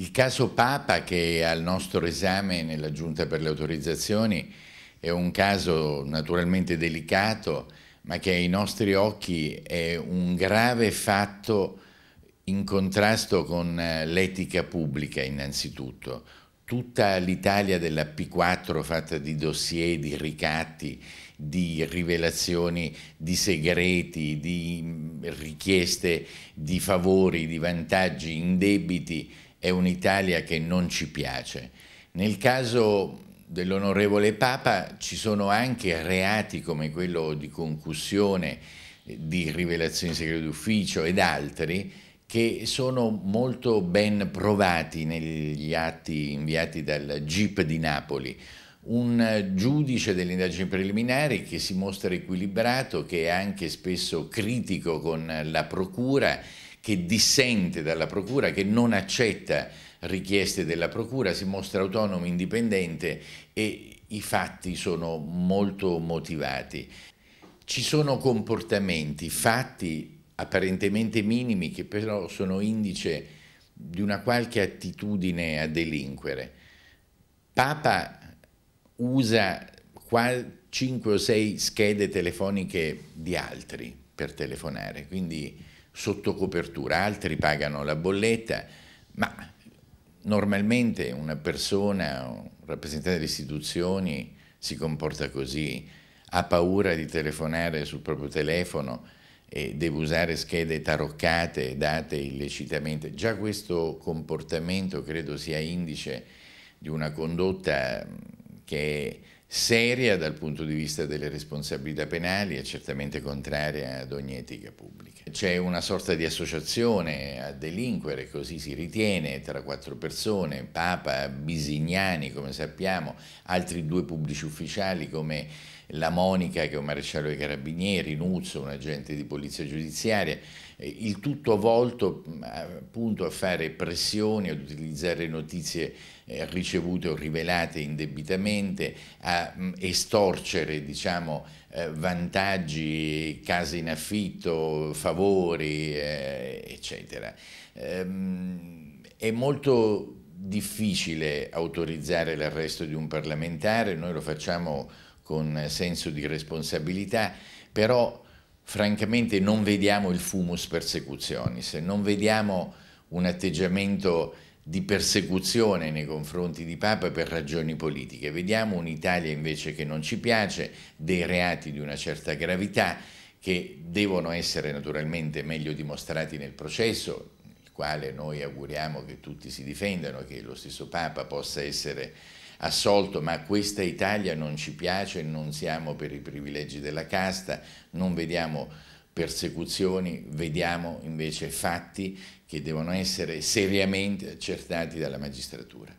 Il caso Papa che è al nostro esame nella Giunta per le autorizzazioni è un caso naturalmente delicato, ma che ai nostri occhi è un grave fatto in contrasto con eh, l'etica pubblica innanzitutto. Tutta l'Italia della P4 fatta di dossier, di ricatti, di rivelazioni di segreti, di mm, richieste di favori, di vantaggi indebiti, è un'Italia che non ci piace. Nel caso dell'onorevole Papa ci sono anche reati come quello di concussione, eh, di rivelazione di segreto d'ufficio ed altri che sono molto ben provati negli atti inviati dal GIP di Napoli. Un giudice delle indagini preliminari che si mostra equilibrato, che è anche spesso critico con la procura che dissente dalla Procura, che non accetta richieste della Procura, si mostra autonomo, indipendente e i fatti sono molto motivati. Ci sono comportamenti, fatti apparentemente minimi che però sono indice di una qualche attitudine a delinquere. Papa usa 5 o 6 schede telefoniche di altri per telefonare, quindi sotto copertura, altri pagano la bolletta, ma normalmente una persona, un rappresentante delle istituzioni si comporta così, ha paura di telefonare sul proprio telefono e deve usare schede taroccate date illecitamente. Già questo comportamento credo sia indice di una condotta che è seria dal punto di vista delle responsabilità penali e certamente contraria ad ogni etica pubblica. C'è una sorta di associazione a delinquere, così si ritiene, tra quattro persone, Papa, Bisignani come sappiamo, altri due pubblici ufficiali come la Monica che è un maresciallo dei carabinieri, Nuzzo, un agente di polizia giudiziaria, eh, il tutto volto mm, appunto a fare pressioni, ad utilizzare notizie eh, ricevute o rivelate indebitamente, a mm, estorcere diciamo, eh, vantaggi, case in affitto, favori, eccetera. Ehm, è molto difficile autorizzare l'arresto di un parlamentare, noi lo facciamo con eh, senso di responsabilità, però francamente non vediamo il fumus persecuzionis, non vediamo un atteggiamento di persecuzione nei confronti di Papa per ragioni politiche. Vediamo un'Italia invece che non ci piace, dei reati di una certa gravità che devono essere naturalmente meglio dimostrati nel processo, nel quale noi auguriamo che tutti si difendano, che lo stesso Papa possa essere assolto, ma questa Italia non ci piace, non siamo per i privilegi della casta, non vediamo persecuzioni, vediamo invece fatti che devono essere seriamente accertati dalla magistratura.